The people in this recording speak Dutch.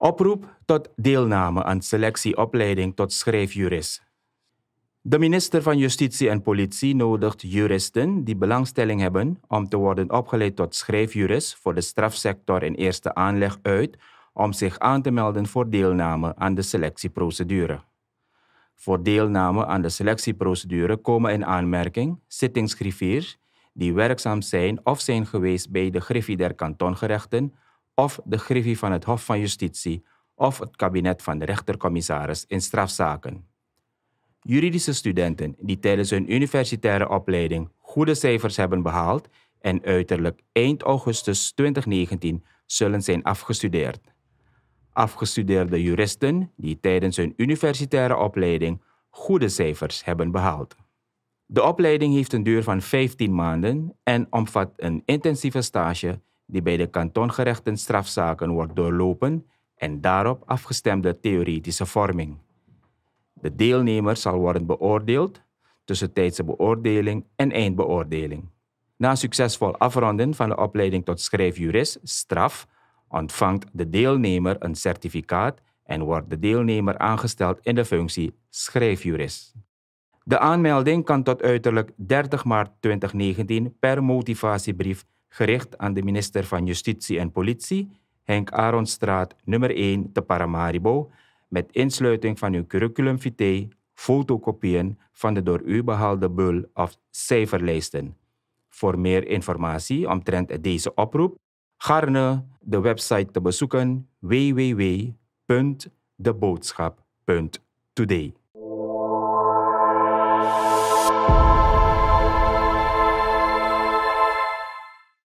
Oproep tot deelname aan selectieopleiding tot schrijfjurist. De minister van Justitie en Politie nodigt juristen die belangstelling hebben om te worden opgeleid tot schrijfjurist voor de strafsector in eerste aanleg uit om zich aan te melden voor deelname aan de selectieprocedure. Voor deelname aan de selectieprocedure komen in aanmerking zittingsgriffiers die werkzaam zijn of zijn geweest bij de griffie der kantongerechten of de griffie van het Hof van Justitie of het kabinet van de rechtercommissaris in strafzaken. Juridische studenten die tijdens hun universitaire opleiding goede cijfers hebben behaald en uiterlijk eind augustus 2019 zullen zijn afgestudeerd. Afgestudeerde juristen die tijdens hun universitaire opleiding goede cijfers hebben behaald. De opleiding heeft een duur van 15 maanden en omvat een intensieve stage die bij de kantongerechten strafzaken wordt doorlopen en daarop afgestemde theoretische vorming. De deelnemer zal worden beoordeeld, tussentijdse beoordeling en eindbeoordeling. Na succesvol afronden van de opleiding tot schrijfjurist, straf, ontvangt de deelnemer een certificaat en wordt de deelnemer aangesteld in de functie schrijfjurist. De aanmelding kan tot uiterlijk 30 maart 2019 per motivatiebrief gericht aan de minister van Justitie en Politie, Henk Aronstraat, nummer 1 te Paramaribo, met insluiting van uw curriculum vitae, fotokopieën van de door u behaalde bul of cijferlijsten. Voor meer informatie omtrent deze oproep, garne de website te bezoeken www.deboodschap.today.